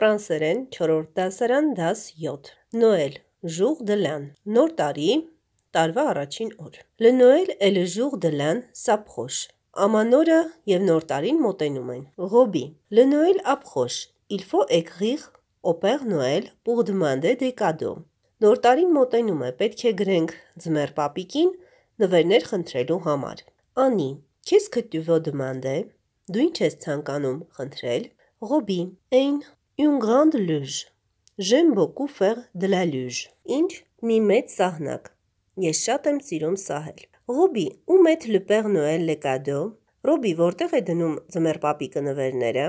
ֆրանսերեն 4-րդ դասարան դաս 7 Նոել Ժուղ դլան դե Նոր տարի տարվա առաջին օր Լը Նոել էլ ժուղ դլան դե սապխոշ Ամանորը եւ նոր տարին մոտենում են Ղոբի Լը Նոել ապխոշ Il faut écrire au Père Noël pour demander des cadeaux Նոր տարին մոտենում է պետք է գրենք ձմեր պապիկին նվերներ խնդրելու համար Անի Քեզ կտյուվո դմանդե Դու ինչ ես ցանկանում խնդրել Ղոբի Այն une grande luge. J'aime beaucoup faire de la luge. Ինչ մի մեծ սահնակ։ Ես շատ եմ սիրում սահել։ Ռոբի, ում է le Père Noël le cadeau? Ռոբի, որտեղ է դնում ձմեր պապիկը նվերները։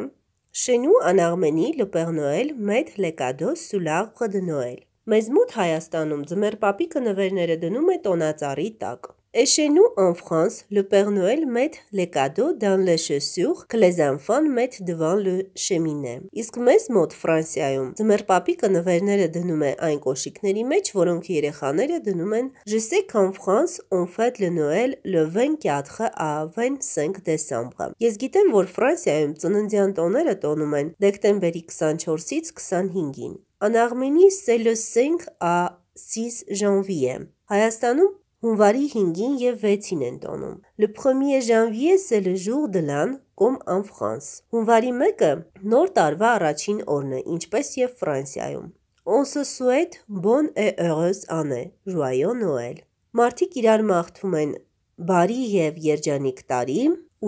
Chez nous en Arménie, le Père Noël met les cadeaux sous l'arbre de Noël. Մեզ մոտ Հայաստանում ձմեր պապիկը նվերները դնում է տոնածառի տակ։ Et chez nous, en France, le Père Noël met les cadeaux dans les chaussures que les enfants mettent devant le cheminée։ Իսկ մեզ մոտ Ֆրանսիայում ձմեր պապիկը նվերները դնում է այն կոշիկների մեջ, որոնք երեխաները դնում են։ Je sais qu'en France, on fête le Noël le 24 à 25 décembre։ Ես գիտեմ, որ Ֆրանսիայում ծննդյան տոները տոնում են դեկտեմբերի 24-ից 25-ին։ En Arménie, c'est le 5 à 6 janvier։ Հայաստանում հունվարի 5-ին եւ 6-ին են տոնում։ Le 1er janvier c'est le jour de l'an comme en France։ Հունվարի 1-ը նոր տարվա առաջին օրն է, ինչպես եւ Ֆրանսիայում։ On se souhaite bonne et heureuse année, joyeux Noël։ Մարդիկ իրար մաղթում են բարի եւ երջանիկ տարի,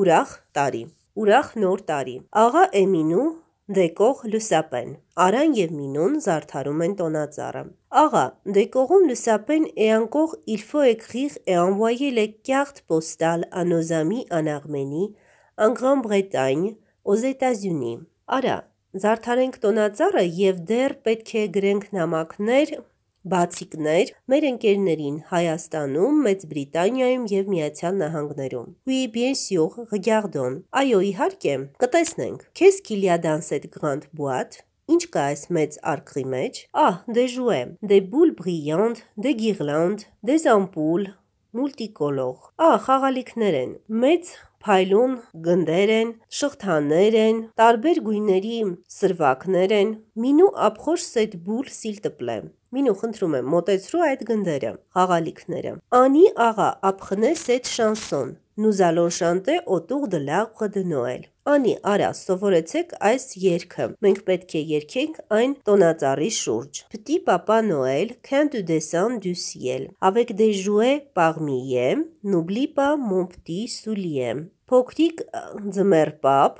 ուրախ տարի, ուրախ նոր տարի։ Աղա Էմինու Դեկող լուսապեն։ Արան եւ Մինուն զարդարում են տոնածառը։ Աղա, դեկողում լուսապեն էանկող իլֆո էքրիղ է անվայել է կյարտ պոստալ անոզամի անաղմենի, անգրան բրետայն, ոզետազյունի։ Արա, զարդարենք տոնածառը եւ դեռ պետք է գրենք նամակներ բացիկներ մեր ընկերներին Հայաստանում, Մեծ Բրիտանիայում եւ Միացյալ Նահանգներում։ Oui, bien sûr, regardons։ Այո, իհարկե, կտեսնենք։ Qu'est-ce qu'il y a dans cette grande boîte? Ինչ կա այս մեծ արկղի մեջ։ Ահ, des դե jouets, des դե boules brillantes, des դե guirlandes, des ampoules, multicolores։ Ահ, խաղալիքներ են։ Մեծ փայլուն գնդեր են, շղթաներ են, տարբեր գույների սրվակներ են։ Մինու ապխոշ սետ բուլ սիլ տպլեմ։ Մինու խնդրում եմ, մոտեցրու այդ գնդերը, խաղալիքները։ Անի աղա ապխնես այդ շանսոն, նուզալոն շանտե ոտուղ դլաղ գդնոել։ Անի արա սովորեցեք այս երգը։ Մենք պետք է երգենք այն տոնածառի շուրջ։ Պտի պապա Նոել, քան դու դեսան դու սիել։ Ավեկ դե ժուե պաղմիե, նուբլիպա մոմպտի սուլիե։ Փոքրիկ ձմերպապ,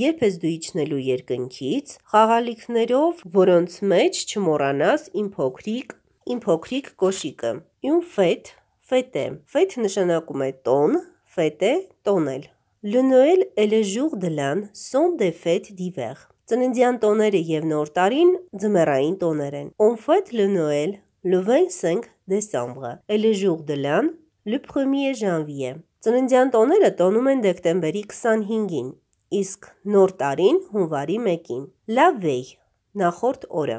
Երբ ես դու իջնելու երկնքից, խաղալիքներով, որոնց մեջ չմոռանաս իմ փոքրիկ, իմ փոքրիկ կոշիկը։ Իմ ֆետ, ֆետե։ Ֆետ նշանակում է տոն, ֆետե՝ տոնել։ Le Noël est le jour de l'an, sont des fêtes d'hiver։ Ծննդյան տոները եւ Նոր տարին ձմեռային տոներ են։ On fête le Noël le 25 décembre et le jour de l'an le 1er janvier։ Ծննդյան տոները տոնում են դեկտեմբերի 25-ին, իսկ նոր տարին հունվարի 1-ին։ Լավեյ նախորդ օրը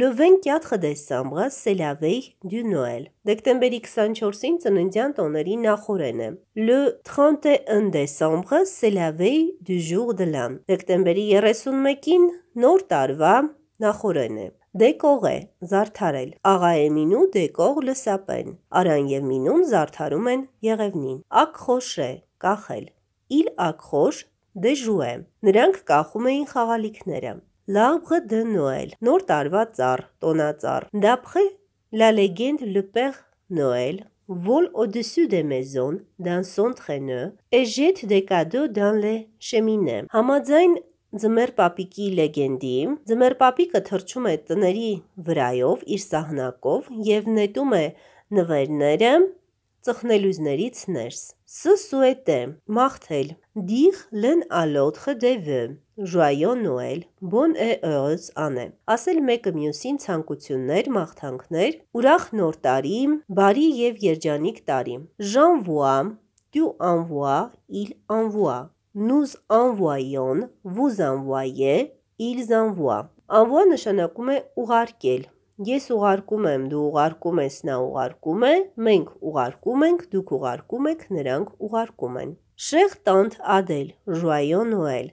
Լովեն կյատխը դե սամղա Սելավեյ դյու Նոել։ Դեկտեմբերի 24-ին ծննդյան տոների նախորեն է։ Le 31 դեսամբրը Սելավեյ դյու Ժուր դե Լան։ Դեկտեմբերի 31-ին նոր տարվա նախորեն է։ Դեկող է զարդարել։ Աղա է մինու դեկող լսապեն։ Արան եւ մինուն զարդարում են եղևնին։ Ակխոշ է կախել։ Իլ ակխոշ դժու է։ Նրանք կախում էին խաղալիքները։ Լաբղը դը Նոել, նոր տարվա ծառ, տոնածառ։ Դապխե լա լեգենդ լպեղ Նոել, Vol au-dessus des maisons, dans son traîneau, et jette des cadeaux dans les cheminées։ Համաձայն Ձմեր Պապիկի լեգենդի, Ձմեր Պապիկը թռչում է տների վրայով իր սահնակով եւ նետում է նվերները ծխնելուզներից ներս։ Սսուետե, մաղթել, դիխ լն ալոթխը դևը, ժոյոն նոել, բոն է ըղս անե։ Ասել մեկը մյուսին ծանկություններ, մաղթանքներ, ուրախ նոր տարի, բարի և երջանիկ տարի։ Ժանվուա, դու անվուա, իլ անվուա, նուզ անվայոն, վուզ անվայե, իլ զանվուա։ Անվուա նշանակում է ուղարկել, Ես ուղարկում եմ, դու ուղարկում ես, նա ուղարկում է, մենք ուղարկում ենք, դուք ուղարկում եք, նրանք ուղարկում են։ Շեղ տանդ ադել, ժոյո նոել,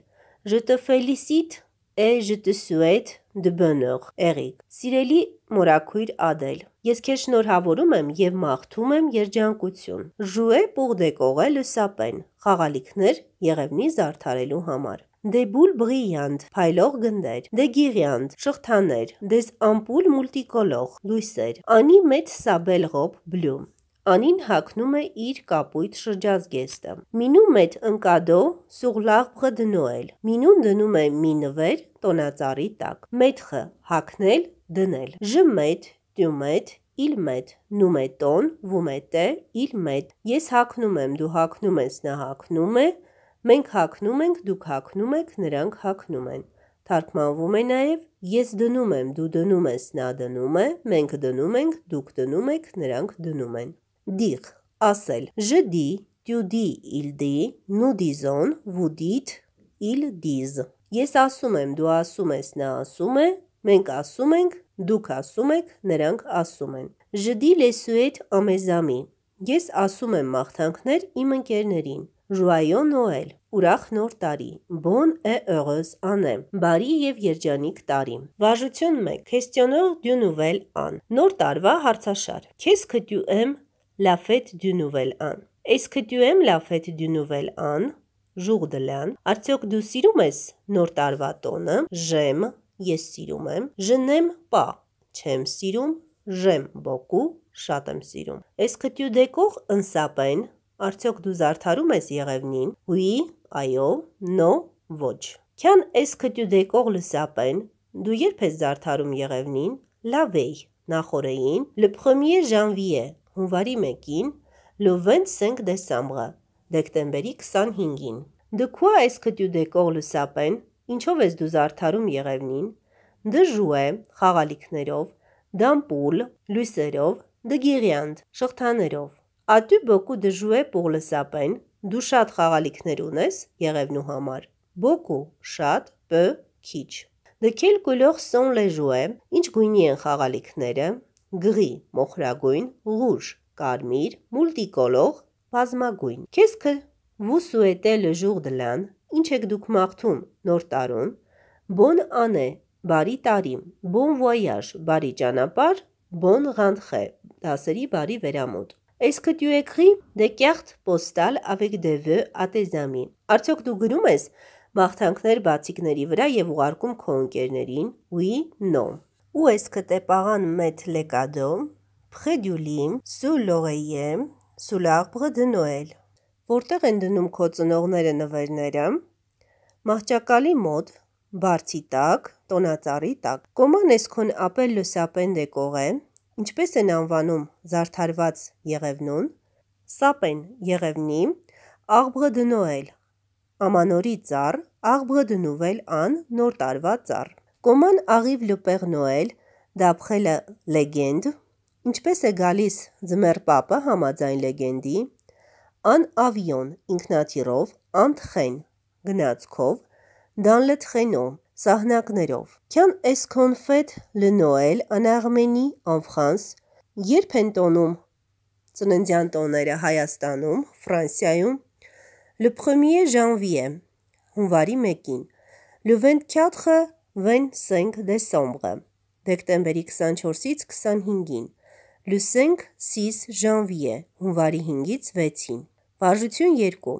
ժտվելիսիտ է ժտսուետ դբնող, էղիկ, սիրելի մորակույր ադել։ Ես քեզ շնորհավորում եմ և մաղթում եմ երջանկություն։ Ժուե պուղդե կողը լսապեն, խաղալիքներ եղևնի զարդարելու համար դե բուլ բղիանդ, փայլող գնդեր, դե գիղյանդ, շղթաներ, դես ամպուլ մուլտիկոլող, լույսեր, անի մեծ սաբել ղոպ բլում։ Անին հակնում է իր կապույտ շրջազգեստը։ Մինու մետ ընկադո սուղլաղբղը դնոել։ Մինուն դնում է մինվեր տոնածարի տակ։ Մեթխը հակնել, դնել։ Ժմետ, տյումետ, իլ մետ, նում է տոն, վում է տե, իլ մետ, ես հակնում եմ, դու հակնում ես, նա հակնում է, Մենք հակնում ենք, դուք հակնում եք, նրանք հակնում են։ Թարգմանվում է նաև ես դնում եմ, դու դնում ես, նա դնում է, մենք դնում ենք, դուք դնում եք, նրանք դնում են։ Դիղ, ասել, ժդի, տյուդի, իլդի, նուդիզոն, վուդիտ, իլդիզ։ Ես ասում եմ, դու ասում ես, նա ասում է, մենք ասում ենք, դուք ասում եք, նրանք ասում են։ Ժդի լեսուետ ամեզամի։ Ես ասում եմ մաղթանքներ իմ ընկերներին։ Ժուայո Նոել ուրախ նոր տարի, բոն է ըղս անեմ, բարի և երջանիկ տարի։ Վաժություն մեկ, քեստյոնող դյունուվել ան, նոր տարվա հարցաշար, կեզ կտյու եմ լավետ դյունուվել ան, ես կտյու եմ լավետ դյունուվել ան, ժուղ դլան, արդյոք դու սիրում ես նոր տարվա տոնը, ժեմ, ես սիրում եմ, ժնեմ պա, չեմ սիրում, ժեմ բոկու, շատ եմ սիրում։ Ես կտյու դեկող ընսապեն, Արդյոք դու զարդարում ես եղևնին։ Ուի, այո, նո, ոչ։ Քյան էս քտյուդեկող լսապեն։ Դու երբ ես զարդարում եղևնին։ Լավ էի։ Նախորեին le 1er janvier, հունվարի 1-ին, le 25 décembre, դեկտեմբերի 25-ին։ Դքու այս քտյուդեկող լսապեն։ Ինչով ես դու զարդարում եղևնին։ Դժուե, խաղալիքներով, դամպուլ, լույսերով, դգիրյանդ, շղթաներով։ Ատու բոկու դժու է պողլսապեն, դու շատ խաղալիքներ ունես եղևնու համար։ Բոկու շատ, պը քիչ։ Դքել գուլող սոն լեժու է, ինչ գույնի են խաղալիքները։ Գղի, մոխրագույն, ղուժ, կարմիր, մուլտիկոլող, բազմագույն։ Քեզ կը վուսու է տե լժուղ դլան, ինչ եք դուք մաղթում նոր տարուն։ Բոն անե, բարի տարի, բոն վոյաժ, բարի ճանապար, բոն ղանտխե, դասերի բարի վերամուտ։ Est-ce que tu écris des cartes postales avec des vœux à tes amis? Արդյոք դու գրում ես մաղթանքներ բացիկների վրա եւ ուղարկում քո ընկերներին? Oui, non. Où est-ce que tes parents mettent les cadeaux? Près du lit, sous l'oreiller, sous l'arbre de Noël. Որտեղ են դնում քո ծնողները նվերները? Մահճակալի մոտ, բարձի տակ, տոնածառի տակ։ Comment est-ce qu'on appelle le sapin des Corées? Ինչպես են անվանում զարդարված եղևնուն, սապեն եղևնի, աղբղը դնոել, ամանորի ծառ, աղբղը դնուվել ան նոր տարվա ծառ։ Կոման աղիվ լպեղ նոել, դապխելը լեգենդ, ինչպես է գալիս ձմեր պապը համաձայն լեգենդի, ան ավիոն ինքնաթիրով, անտխեն գնացքով, դանլը տխենո սահնակներով։ Կյան էս կոնֆետ լնոել անաղմենի անվխանս, երբ են տոնում ծննդյան տոները Հայաստանում, Վրանսիայում, լպխմի է ժանվի է, հունվարի մեկին, լուվենտ կյատխը վեն սենք դեսոմբղը, դեկտեմբերի 24-ից 25-ին, լուսենք սիս ժանվի է, հունվարի 5-ից 6-ին, վարժություն 2,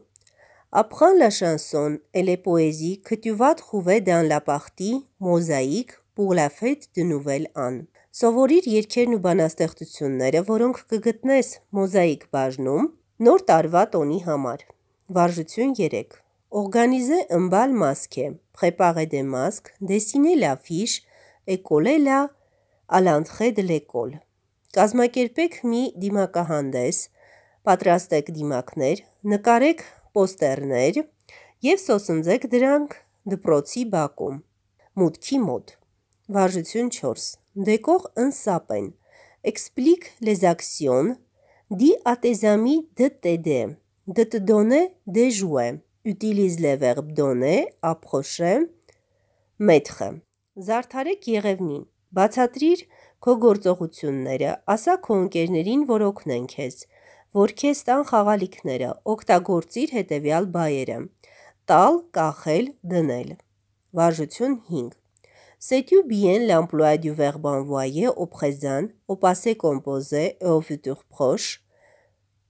Après la chanson et les poésies que tu vas trouver dans la partie Mosaïque pour la fête de Nouvel An։ Սովորիր երգերն ու բանաստեղծությունները, որոնք կգտնես Մոզաիկ բաժնում Նոր տարվա տոնի համար։ Վարժություն 3. Organiser un bal masqué, préparer des masques, dessiner l'affiche et coller-la à l'entrée de l'école։ Կազմակերպեք մի դիմակահանդես, պատրաստեք դիմակներ, նկարեք պոստերներ և սոսնձեք դրանք դպրոցի բակում, մուտքի մոտ։ Վարժություն 4. Դեկող ընսապեն, էքսպլիկ լեզակսյոն, դի ատեզամի դտեդե, դտդոնե դեժուե, ուտիլիզ լևերբ դոնե, ապխոշե, մետխը։ Զարդարեք եղևնին, բացատրիր քո գործողությունները, ասա քո ընկերներին, որ օգնեն քեզ, որ քեզ տան խաղալիքները, օգտագործիր հետևյալ բայերը. տալ, կախել, դնել։ Վարժություն 5 C'est tu bien l'emploi du verbe envoyer au présent, au passé composé et au futur proche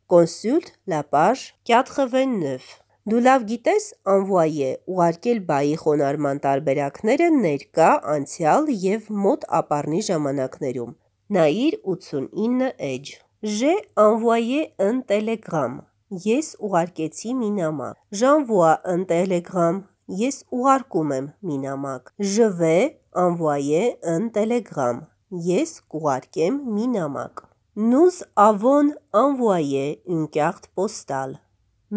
Consulte la page 89։ Դու լավ գիտես անվայե ուղարկել բայի խոնարման տարբերակները ներկա, անցյալ և մոտ ապարնի ժամանակներում։ Նայիր 89 էջ։ J'ai envoyé un télégramme. Ես ուղարկեցի մի նամակ. J'envoie un télégramme. Ես ուղարկում եմ մի նամակ. Je vais envoyer un télégramme. Ես կուղարկեմ մի նամակ։ Nous avons envoyé une carte postale.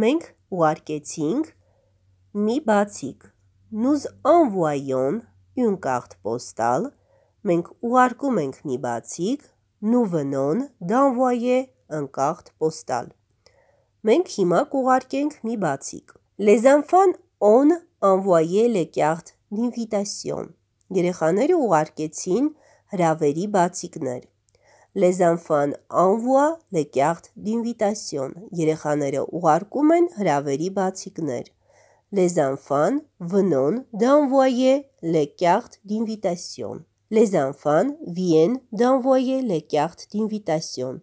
Մենք ուղարկեցինք մի բացիկ։ Nous envoyons une carte postale. Մենք ուղարկում ենք մի բացիկ nous venons d'envoyer un carte postale. Մենք հիմա կուղարկենք մի բացիկ։ Les enfants ont envoyé les cartes d'invitation. Երեխաները ուղարկեցին հրավերի բացիկներ։ Les enfants envoient les cartes d'invitation. Երեխաները ուղարկում են հրավերի բացիկներ։ Les enfants venons d'envoyer les cartes d'invitation. Les enfants viennent d'envoyer les cartes d'invitation.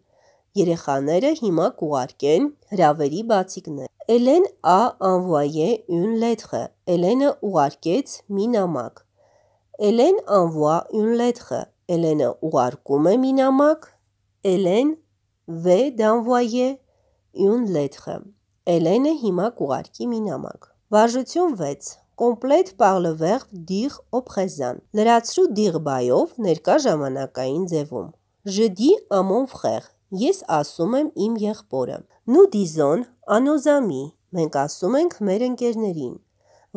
Երեխաները հիմա կուղարկեն հրավերի բացիկներ։ Էլեն a envoyé une lettre. Էլենը ուղարկեց մի նամակ։ Էլեն envoie une lettre. Էլենը ուղարկում է մի նամակ։ Էլեն veut d'envoyer une lettre. Էլենը հիմա կուղարկի մի նամակ։ Վարժություն 6 կոմպլետ պաղլվեղ դիղ օպխեզան, լրացրու դիղ բայով ներկա ժամանակային ձևում։ ժդի ամոնվ խեղ, ես ասում եմ իմ եղբորը։ Նու դիզոն անոզամի, մենք ասում ենք մեր ընկերներին։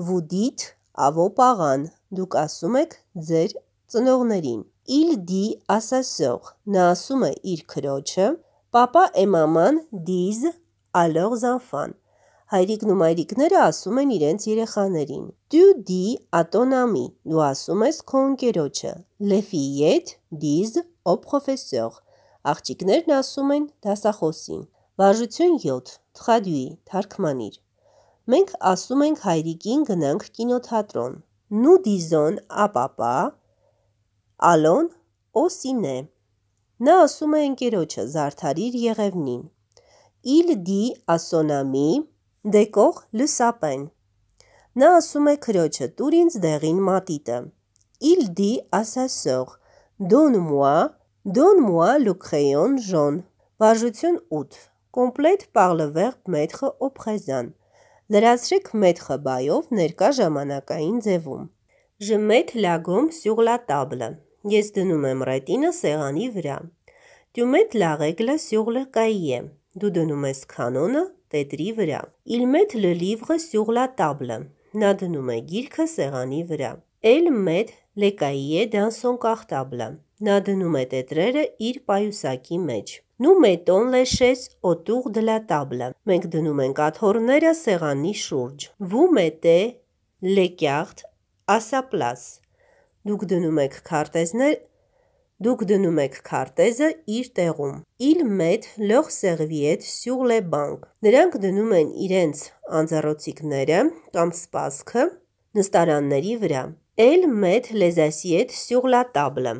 Վուդիտ ավո պաղան, դուք ասում եք ձեր ծնողներին։ Իլ դի ասասող, նա ասում է իր քրոջը, պապա է մաման դիզ ալող զանվան։ Հայրիկն ու մայրիկները ասում են իրենց երեխաներին. «Դու դի ատոնամի, դու ասում ես քո ընկերոջը, լեֆի ետ դիզ օ պրովեսոր»։ Աղջիկներն ասում են դասախոսին. Վարժություն 7, թխադյուի, թարգմանիր։ Մենք ասում ենք հայրիկին գնանք կինոթատրոն։ Նու դիզոն ապապա, ալոն օ սինե։ Նա ասում է ընկերոջը, զարդարիր եղևնին։ Իլ դի ասոնամի դեկող լսապեն։ Նա ասում է քրոջը՝ «Տուր ինձ դեղին մատիտը»։ Il dit à sa sœur: Donne-moi, donne-moi le crayon jaune. Վարժություն 8. Կոմպլետ պարլվերբ մեթխը au présent. Լրացրեք մեթխը բայով ներկա ժամանակային ձևում։ Je mets la gomme sur la table. Ես դնում եմ ռետինը սեղանի վրա։ Tu mets la règle sur le cahier. Դու դնում ես կանոնը տետրի վրա։ Իլմետ լլիվղը սյուղլա տաբլը։ Նա դնում է գիրքը սեղանի վրա։ Էլ մետ լեկայի է դանսոն կախտաբլը։ Նա դնում է տետրերը իր պայուսակի մեջ։ Նու մետոն լեշեց օտուղ դլա տաբլը։ Մենք դնում ենք աթորները սեղանի շուրջ։ Վու մետե լեկյախտ ասապլաս։ Դուք դնում եք քարտեզներ Դուք դնում եք քարտեզը իր տեղում։ Իլ մետ լող սեղվիետ սյուղլե բանկ։ Նրանք դնում են իրենց անձառոցիկները կամ սպասքը նստարանների վրա։ Էլ մետ լեզասիետ սյուղլա տաբլը։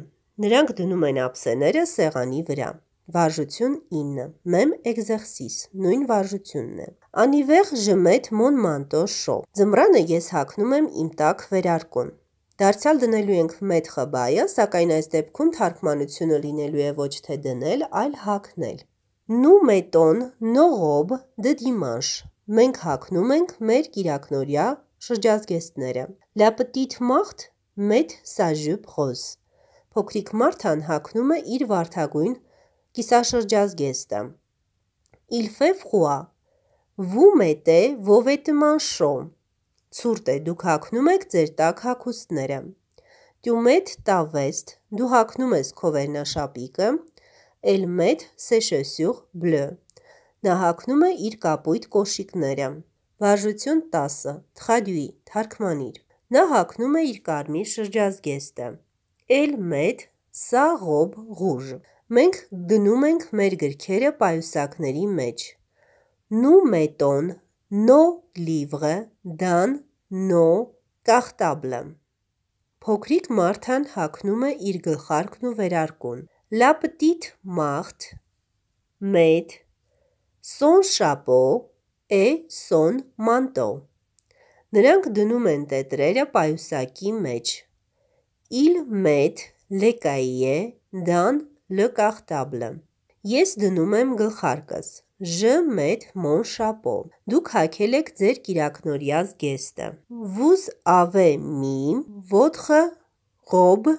Նրանք դնում են ապսեները սեղանի վրա։ Վարժություն 9. Մեմ էգզերսիս, նույն վարժությունն է։ Անիվեղ ժմետ մոն մանտո շո։ Ձմռանը ես հագնում եմ իմ տակ վերարկուն։ Դարձյալ դնելու ենք մեթխը բայը, սակայն այս դեպքում թարգմանությունը լինելու է ոչ թե դնել, այլ հակնել։ Նու մետոն նողոբ դը դիմանշ։ Մենք հակնում ենք մեր կիրակնորյա շրջազգեստները։ Լա պտիտ մաղթ մետ սաժուպ խոզ։ Փոքրիկ մարդան հակնում է իր վարդագույն կիսաշրջազգեստը։ Իլֆե վխուա։ Վու մետ է վովետման շոմ։ Ցուրտ է, դուք հագնում եք ձեր տակ հագուստները։ Տյումետ տավեստ, դու հագնում ես քո վերնաշապիկը, էլմետ սեշեսյուղ բլը։ Նա հագնում է իր կապույտ կոշիկները։ Վարժություն 10. Թխադյուի, թարգմանիր։ Նա հագնում է իր կարմիր շրջազգեստը։ Էլմետ սաղոբ ղուժ։ Մենք դնում ենք մեր գրքերը պայուսակների մեջ։ Նու մետոն nos livres dans nos cartables. Փոքրիկ Մարթան հագնում է իր գլխարկն ու վերարկուն։ La petite Marthe met son chapeau et son manteau. Նրանք դնում են տետրերը պայուսակի մեջ։ Il met le cahier dans le cartable. Ես դնում եմ գլխարկս։ Ժմեթ Մոնշապո։ Դուք հագել եք ձեր կիրակնորյա զգեստը։ Վուզ ավե մի ոտխը ղոբ դը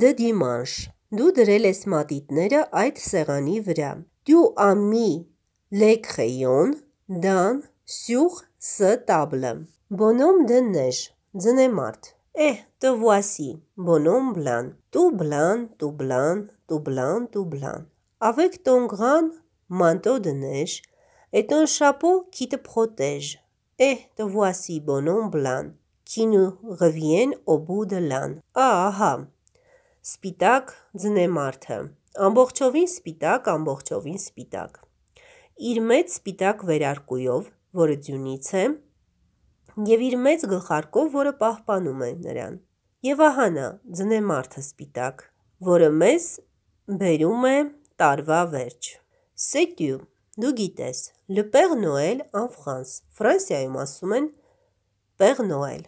դե դիմանշ։ Դու դրել ես մատիտները այդ սեղանի վրա։ Դու ամի լեքխեյոն դան սյուղ սը տաբլը։ Բոնում դնեշ, դե ձնեմարդ։ Էհ, տը վասի, բոնում բլան, տու բլան, տու բլան, տու բլան, տու բլան։ Ավեք տոնգան manteau de neige est un chapeau qui te protège et te voici bonhomme blanc qui nous revient au bout de l'an. Ահա սպիտակ ձնեմարթը, ամբողջովին սպիտակ, ամբողջովին սպիտակ։ Իր մեծ սպիտակ վերարկուով, որը ձյունից է, եւ իր մեծ գլխարկով, որը պահպանում է նրան։ Եվ ահա նա, ձնեմարթը սպիտակ, որը մեզ բերում է տարվա վերջ։ C'est tu, դու գիտես, Le Père Noël en France, Ֆրանսիայում ասում են Père Noël։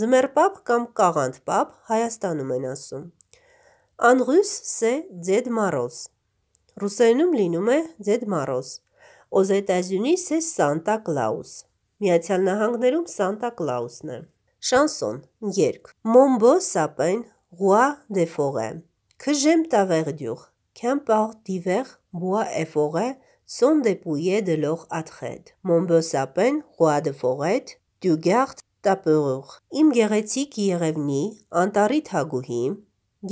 Ձմերպապ կամ կաղանդպապ Հայաստանում են ասում։ En russe, c'est Ded Maroz։ Ռուսերենում լինում է Ded Maroz։ Aux États-Unis, c'est Santa Claus։ Միացյալ Նահանգներում Santa Claus-ն է։ Շանսոն, երգ։ Mon beau sapin, roi des forêts, que j'aime ta verdure, qu'importe divers bois et forêts sont dépouillés de leur attrait. Mon beau sapin, roi de forêt, tu gardes ta peur. Իմ գեղեցիկ Երևնի, անտարի թագուհի,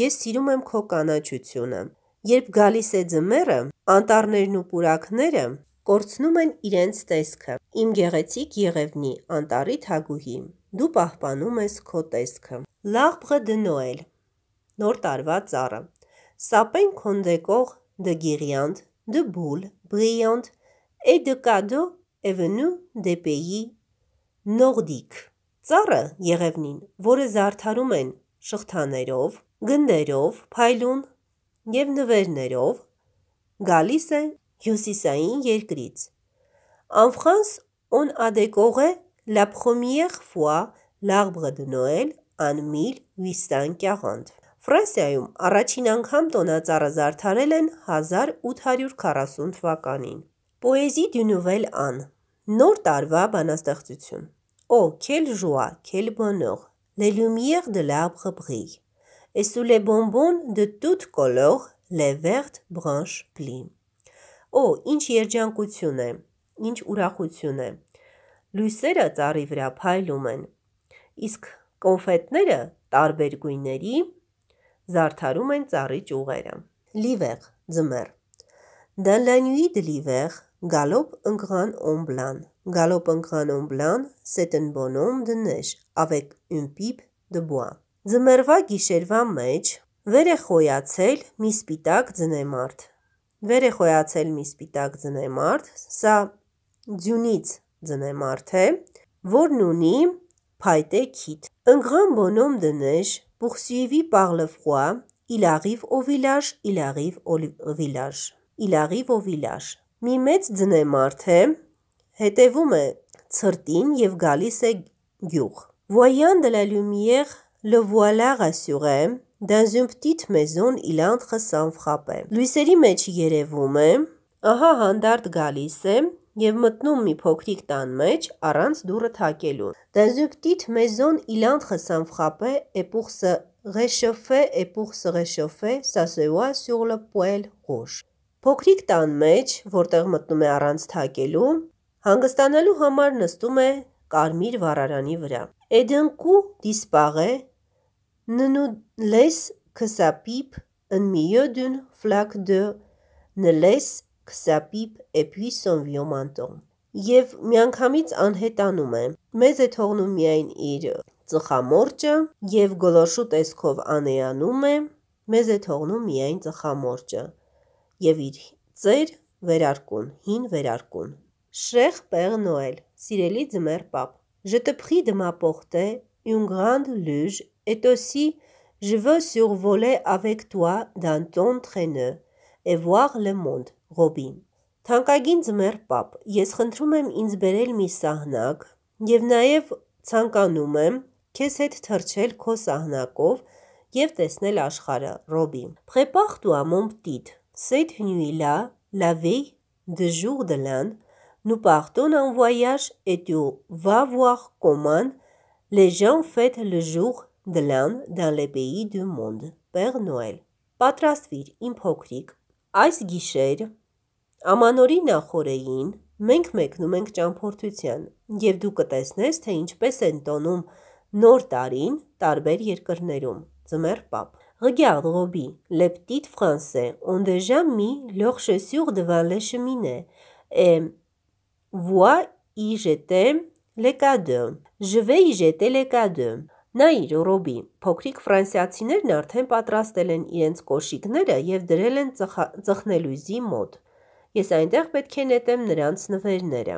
ես սիրում եմ քո կանաչությունը։ Երբ գալիս է ձմեռը, անտառներն ու պուրակները կորցնում են իրենց տեսքը։ Իմ գեղեցիկ Երևնի, անտարի թագուհի, դու պահպանում ես քո տեսքը։ L'arbre de Noël. Նոր տարվա ծառը sapem Condécor de Guériande, de Boule, Briante et de Cadaux est venu des pays nordiques. Ծառը Եղևնին, որը զարդարում են շղթաներով, գնդերով, փայլուն եւ նվերներով, գալիս է հյուսիսային երկրից։ En France, on a décoré la première fois l'arbre de Noël en 1840. Ֆրանսիայում առաջին անգամ տոնածառը զարդարել են 1840 թվականին։ Պոեզի դյունուվել ան Նոր տարվա բանաստեղծություն։ Օ, քել ժուա, քել բոնոր, լե լումիեր դե լաբղը բղի։ Էսու լե բոնբոն դե տուտ կոլոր, լե վերդ բրանշ բլի։ Օ, ինչ երջանկություն է, ինչ ուրախություն է։ Լույսերը ծառի վրա փայլում են։ Իսկ կոնֆետները տարբեր գույների զարդարում են ծառի ճյուղերը։ Լիվեղ, ձմեռ։ Dans la nuit de l'hiver, galope un grand homme blanc. Galope un grand homme blanc, c'est un bonhomme de neige avec une pipe de bois. Ձմեռվա գիշերվա մեջ վեր է խոյացել մի սպիտակ ձնեմարդ։ Վեր է խոյացել մի սպիտակ ձնեմարդ, սա ձյունից ձնեմարդ է, որն ունի փայտե քիթ։ Un grand bonhomme de neige Poursuivi par le froid, il arrive au village, il arrive au village. Il arrive au village. Մի մեծ ձնեմարդ է, հետևում է ցրտին եւ գալիս է գյուղ։ Voyant de la lumière, le voilà rassuré. Dans une petite maison, il entre sans frapper. Լույսերի մեջ երևում է, ահա հանդարտ գալիս է և մտնում մի փոքրիկ տան մեջ առանց դուռը թակելու։ Դազուկտիտ «Դե մեզոն իլան խսամ վխապե էպուխ սը ղեշոֆե էպուխ սը ղեշոֆե սասեուա սյուղլը պուել ղուշ։ Փոքրիկ տան մեջ, որտեղ մտնում է առանց թակելու, հանգստանալու համար նստում է կարմիր վառարանի վրա։ Էդնկու դիսպաղե ննու լես քսապիպ ընմիյոդուն ֆլակ դը նլես քսապիպ էպյուիսոն վիոմանտոն եւ միանգամից անհետանում է։ Մեզ է թողնում միայն իր ծխամորճը եւ գոլորշու տեսքով անեանում է, մեզ է թողնում միայն ծխամորճը եւ իր ծեր վերարկուն, հին վերարկուն։ Շեղ Պեղ Նոել, սիրելի ձմեր պապ, je te prie de m'apporter une grande luge et aussi je veux survoler avec toi dans ton traîneau et voir le monde. Ղոբին. «Թանկագին ձմեռ պապ, ես խնդրում եմ ինձ բերել մի սահնակ և նաև ցանկանում եմ քեզ հետ թռչել քո սահնակով և տեսնել աշխարհը, Ռոբի: Prépare-toi, mon petit, cette nuit-là, la veille du jour de l'an, nous partons en voyage et tu vas voir comment les gens fêtent le jour de l'an dans les pays du monde. Père Noël»: Պատրաստվիր, իմ փոքրիկ, Այս գիշեր ամանորի նախորեին մենք մեկնում ենք ճամփորդության և դու կտեսնես, թե ինչպես են տոնում նոր տարին տարբեր երկրներում։ Ձմեռ պապ Regarde, Robbie, les petites Français ont déjà mis leurs chaussures devant les cheminées et vois y jeter les cadeaux. Je vais y jeter les cadeaux. Նայիր, Ռոբի, փոքրիկ ֆրանսիացիներն արդեն պատրաստել են իրենց կոշիկները եւ դրել են ծխնելույզի մոտ։ Ես այնտեղ պետք է նետեմ նրանց նվերները։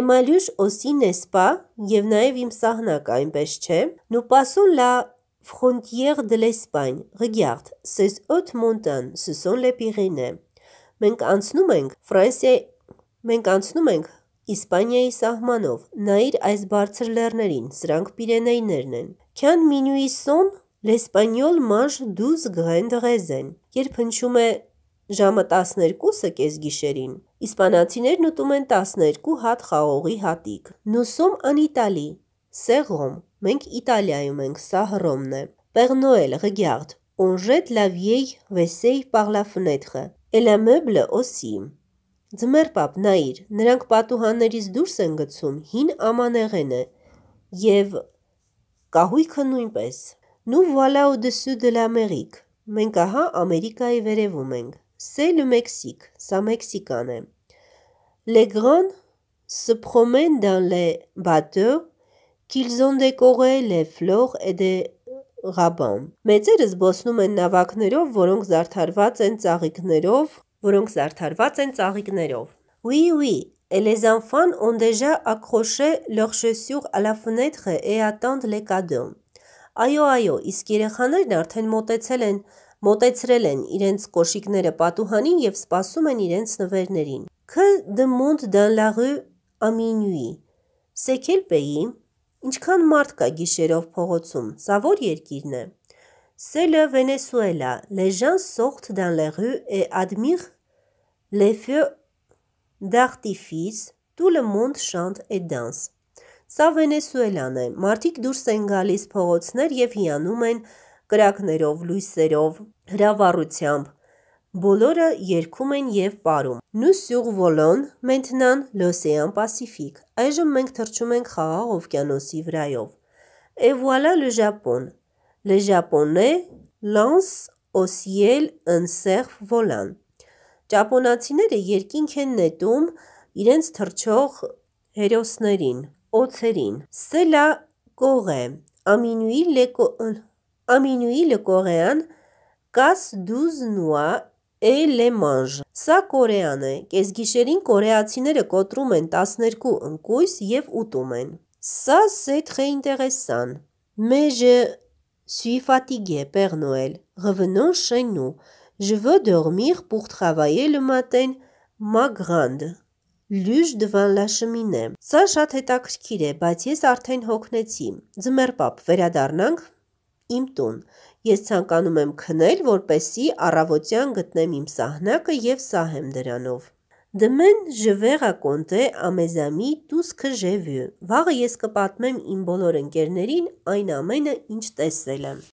Էմալյուշ օսին էսպա եւ նաեւ իմ սահնակ այնպես չէ։ Նու պասոն լա ֆրոնտիեր դե լեսպայն։ Ռեգարդ, սես օտ մոնտան, սսոն լե պիրենե։ Մենք անցնում ենք Ֆրանսիայի Մենք անցնում ենք Իսպանիայի սահմանով։ Նայիր այս բարձր լեռներին, սրանք Պիրենեիներն են։ Չան մինյուի սոն լեսպանյոլ մաշ դուզ գհենդ ղեզեն։ Երբ հնչում է ժամը 12-ը կեսգիշերին, իսպանացիներն ուտում են 12 հատ խաղողի հատիկ։ Նուսոմ անիտալի, սեղոմ, մենք Իտալիայում ենք, սա Հռոմն է։ Պեղնոել, ռեգարդ, on jette la vieille vaisselle par la fenêtre et la meuble aussi։ Ձմեր պապ, նայիր, նրանք պատուհաններից դուրս են գցում, հին ամանեղենը և կահույքը նույնպես։ Նու վալաու դսու դլա մեղիկ, մենք ահա ամերիկայի վերևում ենք, սե լու մեկսիկ, սա մեկսիկան է։ լեգրան սպխոմեն դան լե բատը, կիլզոն դե կողե լե վլող է դե Ղաբամ։ Մեծերս բոսնում են նավակներով, որոնք զարդարված են ծաղիկներով, որոնք զարդարված են ծաղիկներով։ «Oui, oui, et les enfants ont déjà accroché leurs chaussures à la fenêtre et attendent les cadeaux»։ Այո, այո, իսկ երեխաներն արդեն մոտեցել են, մոտեցրել են իրենց կոշիկները պատուհանին եւ սպասում են իրենց նվերներին։ Ք դմոնդ դան լաղը ամինյուի։ Սեկելպեի, ինչքան մարդ կա գիշերով փողոցում, սա որ երկիրն է։ C'est le Venezuela. Les gens sortent dans les rues et admirent les feux d'artifice. Tout le monde chante et danse. Սա Վենեսուելան է։ Մարդիկ դուրս են գալիս փողոցներ եւ հիանում են կրակներով, լույսերով, հրավառությամբ։ Բոլորը երգում են եւ պարում։ Nous survolons maintenant l'océan Pacifique։ Այժմ մենք թռչում ենք խաղաղ օվկիանոսի վրայով։ Et voilà le Japon։ Le japonais lance au ciel un cerf-volant. Ճապոնացիները երկինք են նետում իրենց թռչող հերոսներին, օձերին։ Սելա կող է, ամինուի լկողեան կաս դուզ նուա է լե մանժ։ Սա կորեան է, կեզգիշերին կորեացիները կոտրում են 12 ընկույս և ուտում են։ Սա սե թխե ինտեղեսան։ Մեժը suis fatigué, Père Noël. Revenons chez nous. Je veux dormir pour travailler le matin, ma grande. Լույս դվան լա շմինե։ Սա շատ հետաքրքիր է, բայց ես արդեն հոգնեցի։ Ձմեր պապ, վերադառնանք իմ տուն։ Ես ցանկանում եմ քնել, որպեսի առավոտյան գտնեմ իմ սահնակը եւ սահեմ դրանով։ Դմեն ժվեղա կոնտե ամեզամի տուսքը ժևյու։ Վաղը ես կպատմեմ իմ բոլոր ընկերներին այն ամենը, ինչ տեսել եմ։